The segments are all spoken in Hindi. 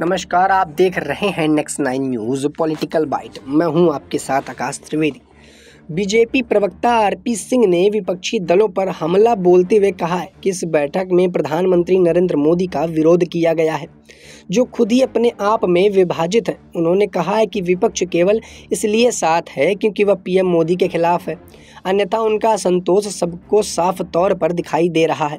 नमस्कार आप देख रहे हैं next nine news political bite मैं हूं आपके साथ आकाश त्रिवेदी बीजेपी प्रवक्ता आरपी सिंह ने विपक्षी दलों पर हमला बोलते हुए कहा है कि इस बैठक में प्रधानमंत्री नरेंद्र मोदी का विरोध किया गया है जो खुद ही अपने आप में विभाजित है उन्होंने कहा है कि विपक्ष केवल इसलिए साथ है क्योंकि वह पीएम मोदी के खिलाफ है अन्यथा उनका असंतोष सबको साफ तौर पर दिखाई दे रहा है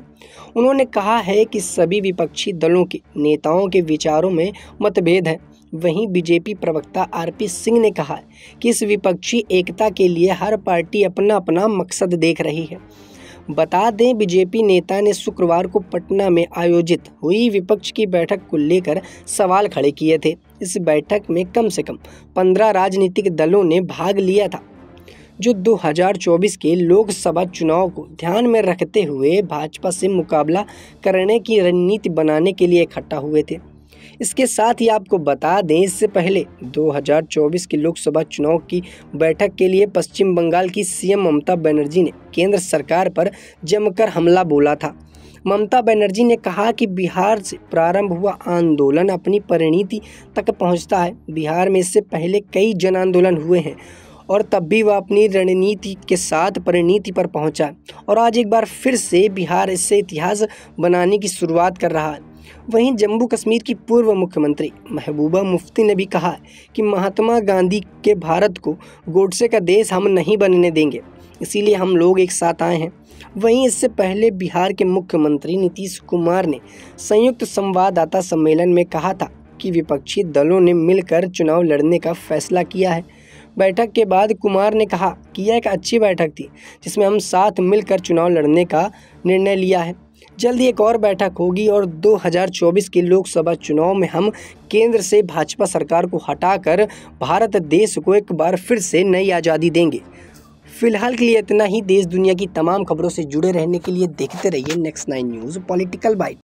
उन्होंने कहा है कि सभी विपक्षी दलों के नेताओं के विचारों में मतभेद हैं वहीं बीजेपी प्रवक्ता आरपी सिंह ने कहा कि इस विपक्षी एकता के लिए हर पार्टी अपना अपना मकसद देख रही है बता दें बीजेपी नेता ने शुक्रवार को पटना में आयोजित हुई विपक्ष की बैठक को लेकर सवाल खड़े किए थे इस बैठक में कम से कम पंद्रह राजनीतिक दलों ने भाग लिया था जो 2024 के लोकसभा चुनाव को ध्यान में रखते हुए भाजपा से मुकाबला करने की रणनीति बनाने के लिए इकट्ठा हुए थे इसके साथ ही आपको बता दें इससे पहले 2024 के लोकसभा चुनाव की बैठक के लिए पश्चिम बंगाल की सीएम ममता बनर्जी ने केंद्र सरकार पर जमकर हमला बोला था ममता बनर्जी ने कहा कि बिहार से प्रारंभ हुआ आंदोलन अपनी परिणीति तक पहुंचता है बिहार में इससे पहले कई जन आंदोलन हुए हैं और तब भी वह अपनी रणनीति के साथ परिणीति पर पहुंचा और आज एक बार फिर से बिहार इससे इतिहास बनाने की शुरुआत कर रहा है वहीं जम्मू कश्मीर की पूर्व मुख्यमंत्री महबूबा मुफ्ती ने भी कहा कि महात्मा गांधी के भारत को गोडसे का देश हम नहीं बनने देंगे इसीलिए हम लोग एक साथ आए हैं वहीं इससे पहले बिहार के मुख्यमंत्री नीतीश कुमार ने संयुक्त संवाददाता सम्मेलन में कहा था कि विपक्षी दलों ने मिलकर चुनाव लड़ने का फैसला किया है बैठक के बाद कुमार ने कहा कि यह एक अच्छी बैठक थी जिसमें हम साथ मिलकर चुनाव लड़ने का निर्णय लिया है जल्द ही एक और बैठक होगी और 2024 के लोकसभा चुनाव में हम केंद्र से भाजपा सरकार को हटाकर भारत देश को एक बार फिर से नई आज़ादी देंगे फिलहाल के लिए इतना ही देश दुनिया की तमाम खबरों से जुड़े रहने के लिए देखते रहिए next nine news political bite